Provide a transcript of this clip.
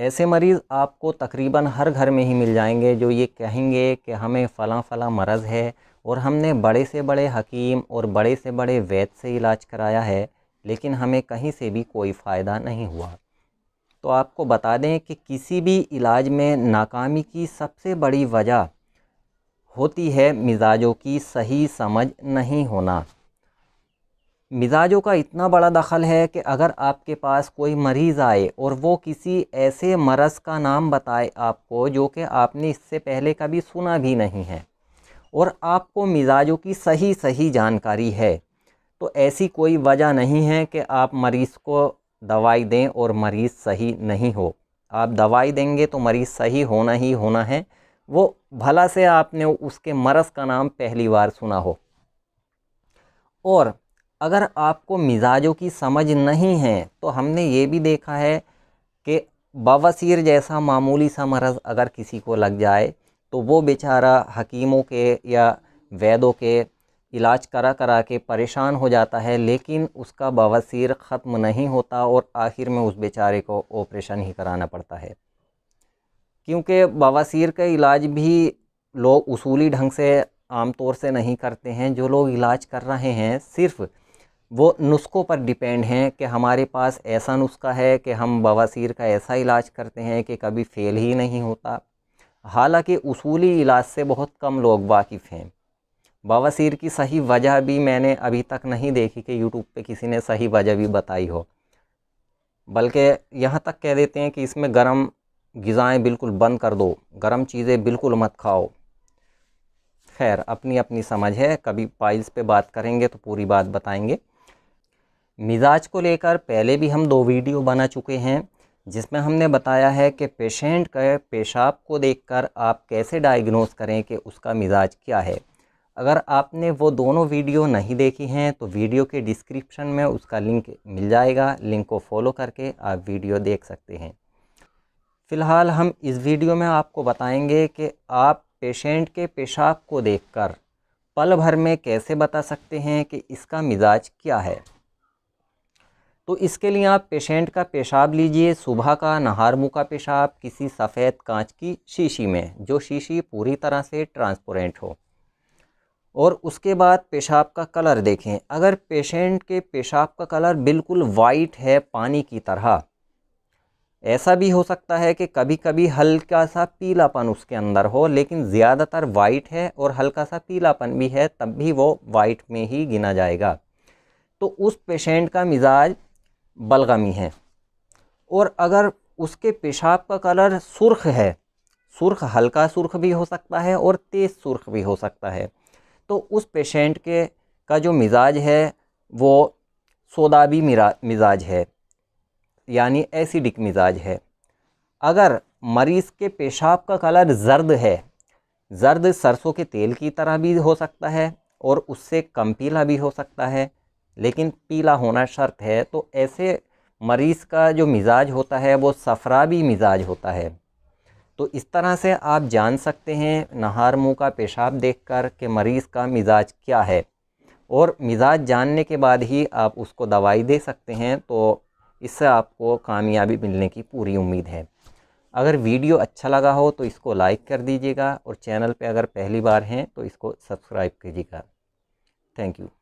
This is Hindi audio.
ऐसे मरीज़ आपको तकरीबन हर घर में ही मिल जाएंगे जो ये कहेंगे कि हमें फ़लाँ फ़लाँ मरज़ है और हमने बड़े से बड़े हकीम और बड़े से बड़े वैद से इलाज कराया है लेकिन हमें कहीं से भी कोई फ़ायदा नहीं हुआ तो आपको बता दें कि किसी भी इलाज में नाकामी की सबसे बड़ी वजह होती है मिजाजों की सही समझ नहीं होना मिजाजों का इतना बड़ा दखल है कि अगर आपके पास कोई मरीज़ आए और वो किसी ऐसे मरस का नाम बताए आपको जो कि आपने इससे पहले कभी सुना भी नहीं है और आपको मिजाजों की सही सही जानकारी है तो ऐसी कोई वजह नहीं है कि आप मरीज़ को दवाई दें और मरीज़ सही नहीं हो आप दवाई देंगे तो मरीज़ सही होना ही होना है वो भला से आपने उसके मरस का नाम पहली बार सुना हो और अगर आपको मिजाजों की समझ नहीं है तो हमने ये भी देखा है कि बवासीर जैसा मामूली सा मरज़ अगर किसी को लग जाए तो वो बेचारा हकीमों के या वैदों के इलाज करा करा के परेशान हो जाता है लेकिन उसका बवासीर ख़त्म नहीं होता और आखिर में उस बेचारे को ऑपरेशन ही कराना पड़ता है क्योंकि बवासीर का इलाज भी लोग उसूली ढंग से आमतौर से नहीं करते हैं जो लोग इलाज कर रहे हैं सिर्फ़ वो नुस्खों पर डिपेंड हैं कि हमारे पास ऐसा नुस्खा है कि हम बवासीर का ऐसा इलाज करते हैं कि कभी फेल ही नहीं होता हालांकि उसूली इलाज से बहुत कम लोग वाकिफ़ हैं बवासीर की सही वजह भी मैंने अभी तक नहीं देखी कि यूट्यूब पे किसी ने सही वजह भी बताई हो बल्कि यहाँ तक कह देते हैं कि इसमें गर्म गज़ाएँ बिल्कुल बंद कर दो गर्म चीज़ें बिल्कुल मत खाओ खैर अपनी अपनी समझ है कभी पाइल्स पे बात करेंगे तो पूरी बात बताएंगे मिजाज को लेकर पहले भी हम दो वीडियो बना चुके हैं जिसमें हमने बताया है कि पेशेंट के पेशाब को देखकर आप कैसे डायग्नोस करें कि उसका मिजाज क्या है अगर आपने वो दोनों वीडियो नहीं देखी हैं तो वीडियो के डिस्क्रिप्शन में उसका लिंक मिल जाएगा लिंक को फॉलो करके आप वीडियो देख सकते हैं फ़िलहाल हम इस वीडियो में आपको बताएंगे कि आप पेशेंट के पेशाब को देखकर पल भर में कैसे बता सकते हैं कि इसका मिजाज क्या है तो इसके लिए आप पेशेंट का पेशाब लीजिए सुबह का नहार मुँह का पेशाब किसी सफ़ेद कांच की शीशी में जो शीशी पूरी तरह से ट्रांसपेरेंट हो और उसके बाद पेशाब का कलर देखें अगर पेशेंट के पेशाब का कलर बिल्कुल वाइट है पानी की तरह ऐसा भी हो सकता है कि कभी कभी हल्का सा पीलापन उसके अंदर हो लेकिन ज़्यादातर वाइट है और हल्का सा पीलापन भी है तब भी वो वाइट में ही गिना जाएगा तो उस पेशेंट का मिजाज बलगमी है और अगर उसके पेशाब का कलर सुर्ख है सुर्ख हल्का सुर्ख भी हो सकता है और तेज़ सुर्ख भी हो सकता है तो उस पेशेंट के का जो मिजाज है वो सोदाबी मिजाज है यानी एसिडिक मिजाज है अगर मरीज़ के पेशाब का कलर जर्द है जर्द सरसों के तेल की तरह भी हो सकता है और उससे कम पीला भी हो सकता है लेकिन पीला होना शर्त है तो ऐसे मरीज़ का जो मिजाज होता है वो सफ़रा भी मिजाज होता है तो इस तरह से आप जान सकते हैं नहार मुंह का पेशाब देखकर कि मरीज़ का मिजाज क्या है और मिजाज जानने के बाद ही आप उसको दवाई दे सकते हैं तो इससे आपको कामयाबी मिलने की पूरी उम्मीद है अगर वीडियो अच्छा लगा हो तो इसको लाइक कर दीजिएगा और चैनल पे अगर पहली बार हैं तो इसको सब्सक्राइब कीजिएगा थैंक यू